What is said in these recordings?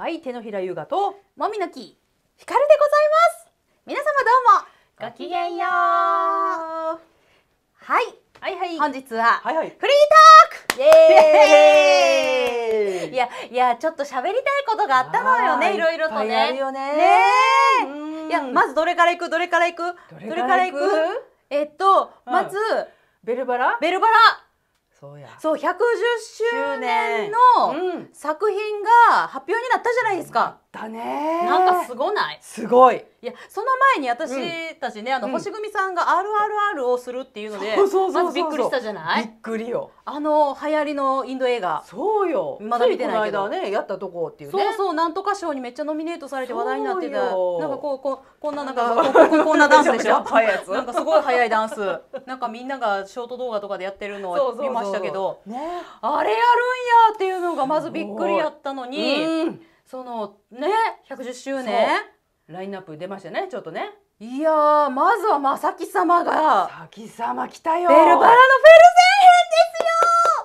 はい手のひら優雅ともみの木ひかるでございます皆様どうもごきげんようはいはいはい本日ははいはいフリートークイエーイいやいやちょっと喋りたいことがあったのよねいろいろとねあるよねねいやまずどれからいくどれからいくどれからいくえっとまず、ベルバラベルバラそうやそう110周年の作品が発表になったじゃないですか。だねなんかすごないすごいいやその前に私たちね、うん、あの星組さんが「RRR」をするっていうので、まずびっくりしたじゃないびっくりよあの流行りのインド映画そうよまだ見てないけどねやったとこっていう、ね、そうそうなんとか賞にめっちゃノミネートされて話題になってたなんかこうここんななんかこここんなダンスでしょなんかすごい速いダンスなんかみんながショート動画とかでやってるのを見ましたけどね、あれやるんやっていうのがまずびっくりやったのに、そのね110周年ラインナップ出ましたねちょっとねいやまずはまさき様がさき様来たよベルバラのフェルゼン編です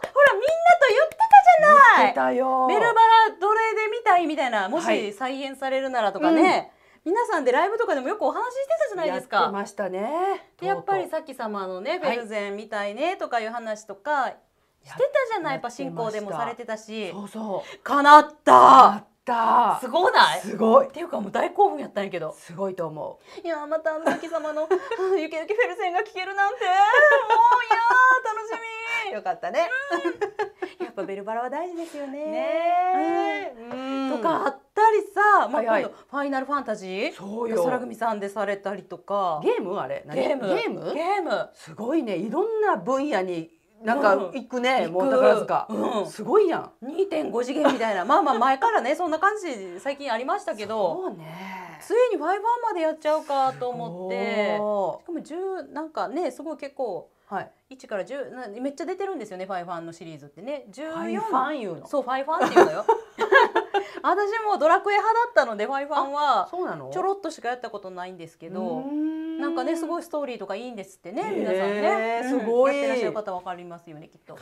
よほらみんなと言ってたじゃないたよベルバラどれで見たいみたいなもし再演されるならとかね、はいうん、皆さんでライブとかでもよくお話ししてたじゃないですか。やましたね。でやっぱりさっき様のね、フェルゼンみたいねとかいう話とか、してたじゃないやっぱ進行でもされてたしそうそう叶ったったすごないすごいっていうかもう大興奮やったんやけどすごいと思ういやまたあの時様のゆきゆきフェルセンが聞けるなんてもういや楽しみよかったね、うん、やっぱベルバラは大事ですよねね、うんうん、とかあったりさ、まあ、今度ファイナルファンタジーそうよ空組さんでされたりとかゲームあれゲームゲームゲームすごいねいろんな分野になんか行くね、うん、もう宝塚、うん、すごいやん2.5次元みたいなまあまあ前からねそんな感じ最近ありましたけどそうねついにファイァンまでやっちゃうかと思ってしかも10なんかねすごい結構はい、1から10めっちゃ出てるんですよねファイファンのシリーズってね14ファン言うのそうファイファンって言うのよ 私もドラクエ派だったのでファイファンはちょろっとしかやったことないんですけどなんかねすごいストーリーとかいいんですってね、皆さんね、すごい、うん、やってらっしゃる方わかりますよねきっと。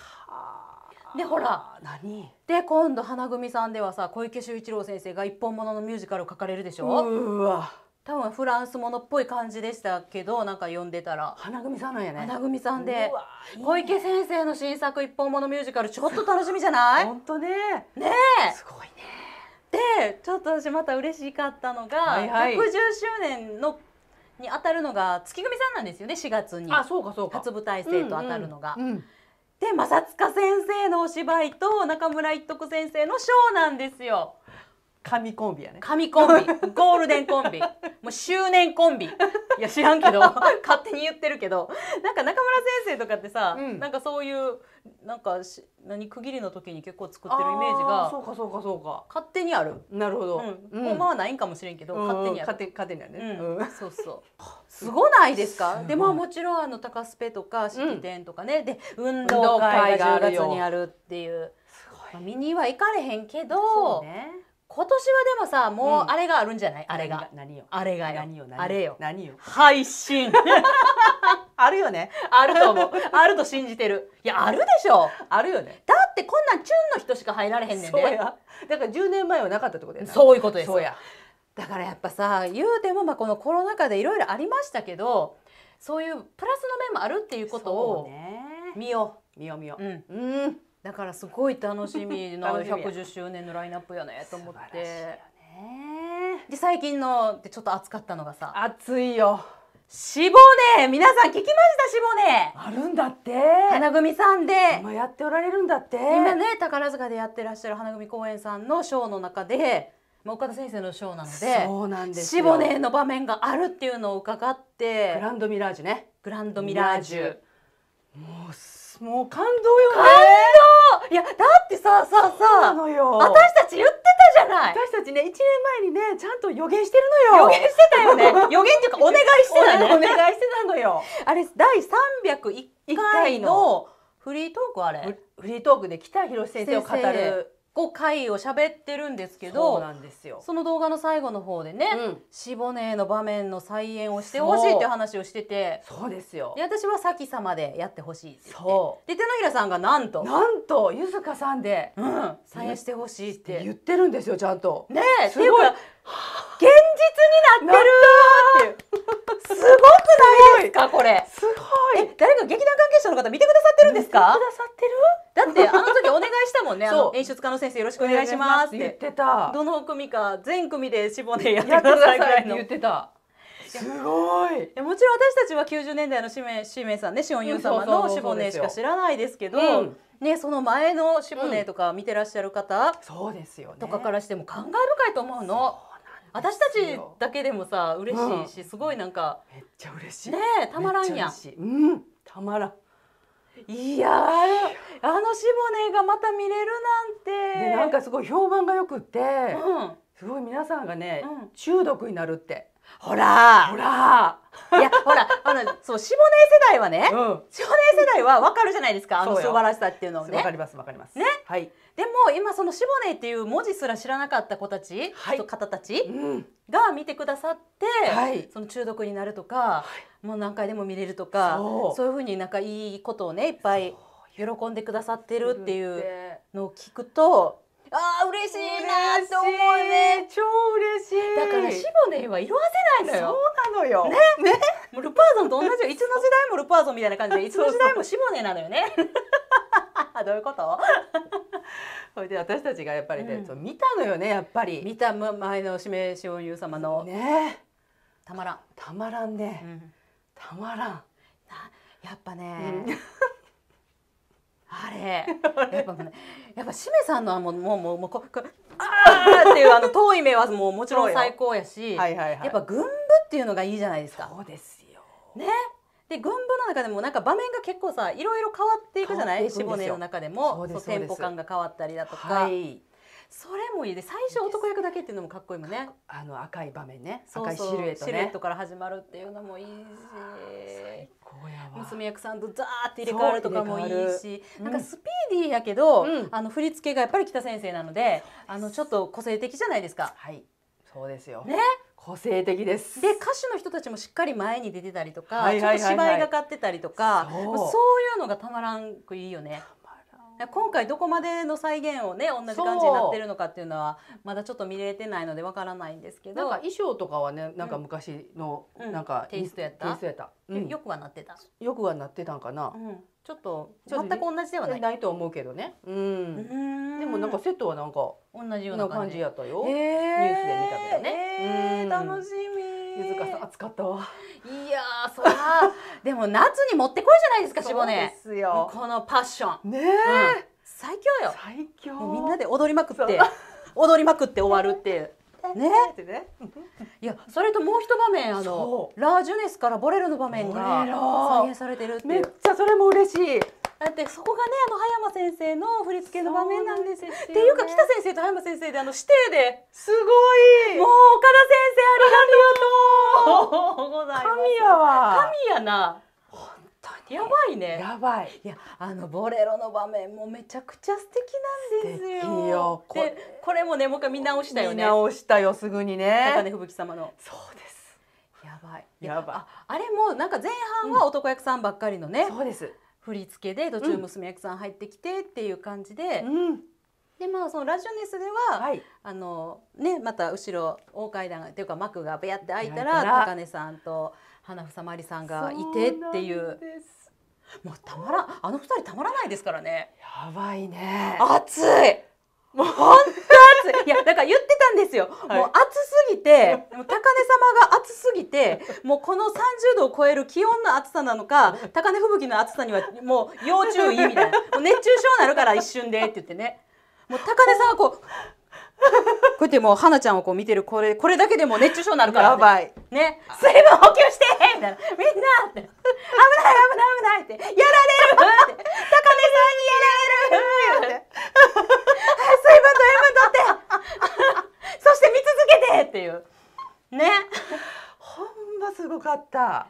でほら何で今度花組さんではさ小池秀一郎先生が一本物のミュージカルを書かれるでしょうわ多分フランスものっぽい感じでしたけどなんか読んでたら花組さんなんやね花組さんで小池先生の新作一本物ミュージカルちょっと楽しみじゃない本当ねねすごいねでちょっと私また嬉しかったのが、はいはい、110周年のに当たるのが月組さんなんですよね4月にあそうかそうか初舞台生と当たるのが。うんうんうんで正塚先生のお芝居と中村一徳先生のショーなんですよ。神コンビやね神コンビゴールデンコンビもう周年コンビいや知らんけど 勝手に言ってるけどなんか中村先生とかってさ、うん、なんかそういうなんかし何区切りの時に結構作ってるイメージがそうかそうかそうか勝手にあるなるほど、うん、うん、まあないんかもしれんけど、うん、勝手にある、勝手勝手にあるね、うん、そうそう すごないですかでももちろんあの高スペとか式典とかね、で運動会が10月にあるっていう、まあ、見には行かれへんけど、ね、今年はでもさもうあれがあるんじゃない、うん、あれが何よあれが何よあれよ何よ配信 あるよねあると思うあると信じてるいやあるでしょあるよねだってこんなんチュンの人しか入られへんねんでだから10年前はなかったってことやそういうことですだからやっぱさ言うてもまあこのコロナ禍でいろいろありましたけどそういうプラスの面もあるっていうことを見よう、ね、見よう見よううん、うんだからすごい楽しみの110 周年のラインナップやねと思って。で最近のでちょっと熱かったのがさ熱いよしぼね皆さん聞きましたしぼねあるんだって花組さんで今やっておられるんだって今ね宝塚でやってらっしゃる花組公演さんのショーの中で岡田先生のショーなのでそうなんですしぼねの場面があるっていうのを伺ってグランドミラージュねグランドミラージュもうもう感動よね感動いやだってさささ私たち言ってたじゃない私たちね1年前にねちゃんと予言してるのよ予言してたよね 予言っていうかお願いしてたのね お願いしてたのよあれ第301回のフリートークあれフリートークで北広先生を語る5回を喋ってるんですけどそうなんですよその動画の最後の方でね、うん、しぼねの場面の再演をしてほしいっていう話をしててそうですよで私は「先様でやってほしい」ってそうで手のひらさんがなんとなんとゆずかさんで、うん、再演してほしいって言ってるんですよちゃんと。ねえすごい現実になってるっていう。すごくないですかこれすごい誰か劇団関係者の方見てくださってるんですかだってあの時お願いしたもんね 演出家の先生よろしくお願いしますって言ってたどの組か全組でしぼねやってくださいぐらいの言ってたすごいもちろん私たちは90年代のしめしめさんねしおんゆう様のしぼねしか知らないですけど、うんね、その前のしぼねとか見てらっしゃる方、そうですよね、とかからしても感慨深いと思うの。う私たちだけでもさ嬉しいし、うん、すごいなんかめっちゃ嬉しいねたまらんやうんたまらんいやあのしぼねがまた見れるなんて、ね、なんかすごい評判がよくって、うん、すごい皆さんがね、中毒になるってほらほらいやほらあのそう下根世代はね、うん、下根世代はわかるじゃないですかあの素晴らしさっていうのをね。わかりますわかります。ね。はい。でも今その下根っていう文字すら知らなかった子たち、はい、方たちが見てくださって、はい、その中毒になるとか、はい、もう何回でも見れるとかそういうふうになんかいいことをねいっぱい喜んでくださってるっていうのを聞くとああ嬉しいなと思うね超嬉しいだからシボネは色あせないのよそうなのよねねもうルパーゾンと同じいつの時代もルパーゾンみたいな感じでいつの時代もシボネなのよね どういうことそれで私たちがやっぱりね、うん、見たのよねやっぱり見た前の指名潮優様のねたまらんたまらんね、うん、たまらんやっぱね、うんあれやっぱねやっぱしめさんのはもうもうもうもうここあっていうあの遠い目はもうもちろん最高やし、はいはいはい、やっぱ群舞っていうのがいいじゃないですか。そうですよねで群舞の中でもなんか場面が結構さいろいろ変わっていくじゃないしぼねの中でもそうテンポ感が変わったりだとか。はいそれもいいで最初男役だけっていうのもかっこいいもんねあの赤い場面ね赤いシルエット、ね、シルエットから始まるっていうのもいいし娘役さんとザーって入れ替わるとかもいいし、うん、なんかスピーディーやけど、うん、あの振り付けがやっぱり北先生なのであのちょっと個性的じゃないですか。はいそうですよ、ね、個性的ですで歌手の人たちもしっかり前に出てたりとか、芝居がかってたりとかそういうのがたまらんくいいよね。今回どこまでの再現をね同じ感じになってるのかっていうのはまだちょっと見れてないのでわからないんですけどなんか衣装とかはねなんか昔の、うん、なんか、テイストやったテイストやった、うん、よくはなってたよくはなってたんかな、うん、ちょっと全く同じではないないと思うけどねうんでもなんかセットはなんか同じような感じやったよ、ニュースで見たけどね、えー、楽しみゆずかさん暑かったわいやそら でも夏にもってこいじゃないですか下ねですよこのパッションねえ、うん、最強よ最強みんなで踊りまくって踊りまくって終わるって ねねいやそれともう一場面あのラージュネスからボレロの場面が再現されてるってめっちゃそれも嬉しいだってそこがねあの葉山先生の振り付けの場面なんですよっていうか北先生と葉山先生であの指定ですごいもう岡田先生ありがとうござい神やわ神やな本当にやばいねやばいいやあのボレロの場面もめちゃくちゃ素敵なんですよこれこれもねもう一回見直したよね見直したよすぐにね高根吹雪様のそうですやばいやばいあれもなんか前半は男役さんばっかりのね、うん、そうです振り付けで途中娘役さん入ってきてっていう感じで、うん、でまあそのラジオネスでは、はい、あのねまた後ろ大階段っていうか幕がぶやって開いたら高根さんと花房まりさんがいてっていう。うもうたまらんあの二人たまらないですからね。やばいね。熱い。もう本当いやだから言ってたんですよ、はい、もう暑すぎても 高根様が暑すぎてもうこの30度を超える気温の暑さなのか高根吹雪の暑さにはもう要注意みたいな熱中症になるから一瞬でって言ってねもう高根さんはこう こうやってもう花ちゃんをこう見てるこれこれだけでも熱中症になるから、ね、やばいね水分補給してみたいなみんなって危ない危ない危ないってやられるって高根さんにやられるって水分と塩分とって そして見続けてっていうねほんますごかった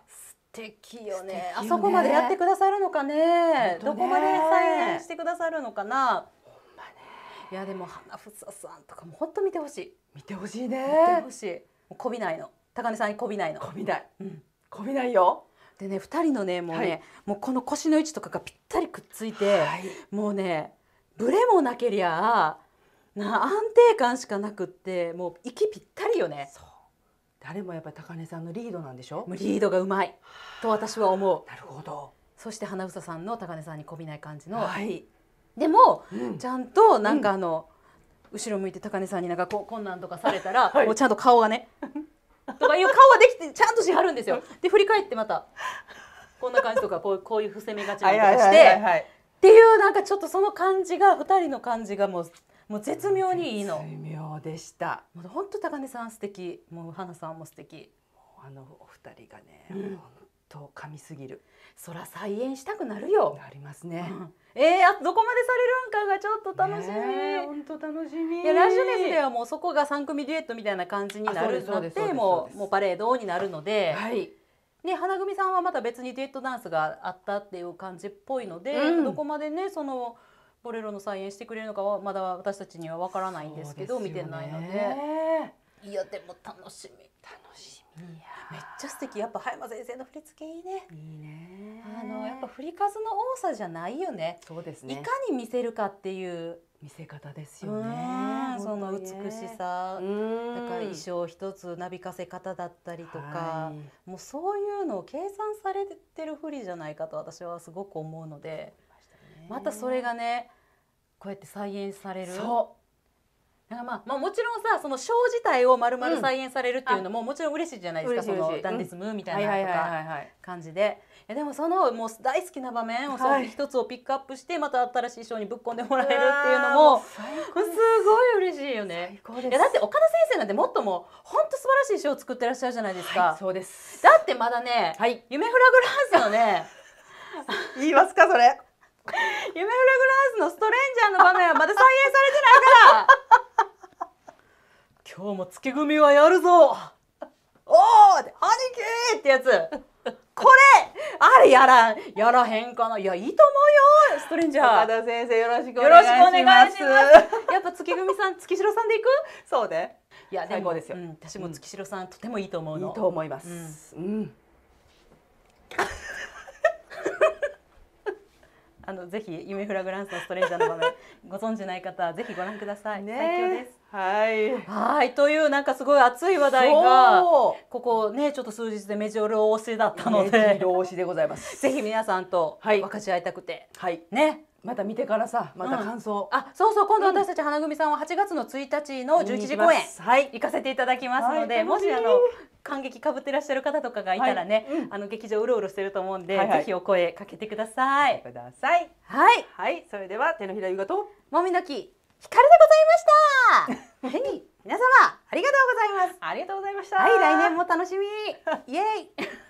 素敵よね、ね、あそこまでやってくださるのかね、ね、どこまで再現してくださるのかないやでも花房さんとかも本当見てほしい見てほしいね見てほしいこびないの高根さんにこびないのこびない、うん、こびないよでね2人のねもうね、はい、もうこの腰の位置とかがぴったりくっついて、はい、もうねブレもなけりゃな安定感しかなくってもう息ぴったりよね誰もやっぱり高根さんのリードなんでしょリードがうまいと私は思うなるほどそして花房さんの高根さんにこびない感じの、はい、でも、ちゃんとなんかあの、後ろ向いて高根さんになんかこう困難とかされたら、はい、もうちゃんと顔がね とかいう顔ができてちゃんとしはるんですよ。で振り返ってまたこんな感じとかこうこういう伏せ目がちなとかして。っていうなんかちょっとその感じが2人の感じがもうもう絶妙にいいの絶妙でしたもう本当高根さん素敵もう花さんも素敵あのお二人がね、うんと噛みすぎるそら再演したくなるよなりますね、うん、えー、あどこまでされるんかがちょっと楽しみ本当、楽しみいやラジオネスではもうそこが3組デュエットみたいな感じになるのでもうもうパレードになるので、はい、ね、花組さんはまた別にデュエットダンスがあったっていう感じっぽいので、うん、どこまでねそのボレロの再演してくれるのかはまだ私たちにはわからないんですけど、ね、見てないのでいやでも楽しみ楽しみめっちゃ素敵やっぱ葉山先生の振り付けいいねいいねあのやっぱ振り数の多さじゃないよねそうですねいかに見せるかっていう見せ方ですよね。その美しさ、だから衣装一つなびかせ方だったりとか、はい、もうそういうのを計算されてるふりじゃないかと私はすごく思うので、またそれがね、こうやって再現される。そうかまあまあ、もちろんさその賞自体を丸々再演されるっていうのも、もちろん嬉しいじゃないですか、うん、そのダンディズムみたいなとか感じででもそのもう大好きな場面を一つをピックアップしてまた新しい賞にぶっ込んでもらえるっていうのも、すごい嬉しいよね。いやだって岡田先生なんてもっとも本当素晴らしい賞を作ってらっしゃるじゃないですか。はい、そうですだってまだね、はい、夢フラグランスのね 言いますかそれ 夢フラグランスのストレンジャーの場面はまだ再演されてないから今日も月組はやるぞおお兄貴ってやつこれあれやらんやらへんかないやいいと思うよストレンジャー岡田先生よろしくお願いしますやっぱ月組さん月城さんでいくそうでいや最高ですよ、うん、私も月城さん、うん、とてもいいと思うのいいと思います、うん、うんあのぜひ夢フラグランスのストレンジャーの場面ご存じない方はぜひご覧ください。ね、最強です。はいはいというなんかすごい熱い話題がここねちょっと数日でメジル大押しだったので目白押しでございます。ぜひ皆さんと分かち合いたくて、はい、ねまた見てからさまた感想、うん、あそうそう今度私たち花組さんは8月の1日の11時公演、はい、行かせていただきますので、はい、もしあの感激かぶってらっしゃる方とかがいたらね、はいうん、あの劇場うろうろしてると思うんで、はいはい、ぜひお声かけてください。ください。はい。はい、それでは手のひらゆがともみの木ひかるでございました。はい、皆様ありがとうございます。ありがとうございました。はい、来年も楽しみ。イエイ。